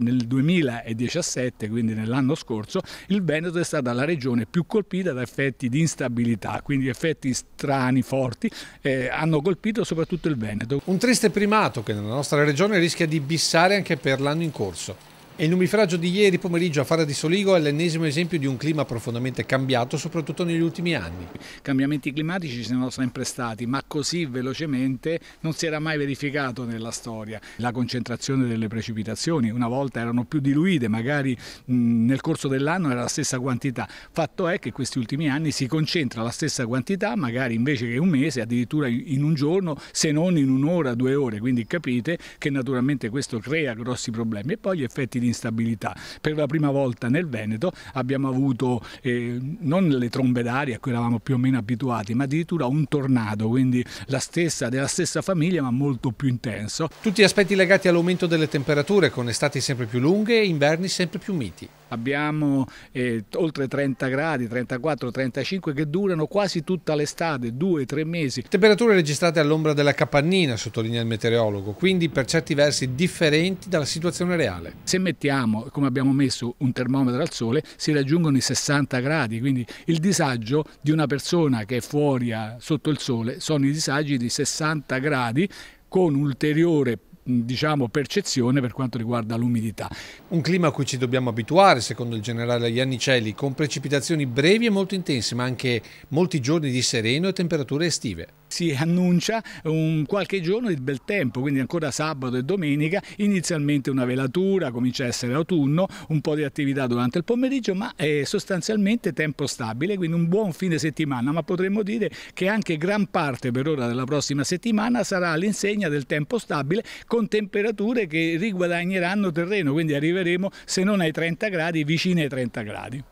nel 2017, quindi nell'anno scorso, il Veneto è stata la regione più colpita da effetti di instabilità, quindi effetti strani, forti, eh, hanno colpito soprattutto il Veneto. Un triste primato che nella nostra regione rischia di bissare anche per l'anno in corso il nubifragio di ieri pomeriggio a Fara di Soligo è l'ennesimo esempio di un clima profondamente cambiato, soprattutto negli ultimi anni. Cambiamenti climatici ci sono sempre stati, ma così velocemente non si era mai verificato nella storia. La concentrazione delle precipitazioni una volta erano più diluite, magari nel corso dell'anno era la stessa quantità. Fatto è che questi ultimi anni si concentra la stessa quantità, magari invece che un mese, addirittura in un giorno, se non in un'ora, due ore. Quindi capite che naturalmente questo crea grossi problemi. E poi gli effetti di instabilità. Per la prima volta nel Veneto abbiamo avuto eh, non le trombe d'aria a cui eravamo più o meno abituati, ma addirittura un tornado, quindi stessa, della stessa famiglia ma molto più intenso. Tutti gli aspetti legati all'aumento delle temperature con estati sempre più lunghe e inverni sempre più miti abbiamo eh, oltre 30 gradi, 34-35 che durano quasi tutta l'estate, 2-3 mesi. Temperature registrate all'ombra della capannina, sottolinea il meteorologo, quindi per certi versi differenti dalla situazione reale. Se mettiamo, come abbiamo messo, un termometro al sole, si raggiungono i 60 gradi, quindi il disagio di una persona che è fuori sotto il sole sono i disagi di 60 gradi con ulteriore diciamo, percezione per quanto riguarda l'umidità. Un clima a cui ci dobbiamo abituare, secondo il generale Iannicelli, con precipitazioni brevi e molto intense, ma anche molti giorni di sereno e temperature estive. Si annuncia un qualche giorno di bel tempo, quindi ancora sabato e domenica, inizialmente una velatura, comincia a essere autunno, un po' di attività durante il pomeriggio, ma è sostanzialmente tempo stabile, quindi un buon fine settimana, ma potremmo dire che anche gran parte per ora della prossima settimana sarà all'insegna del tempo stabile con temperature che riguadagneranno terreno, quindi arriveremo se non ai 30 gradi, vicine ai 30 gradi.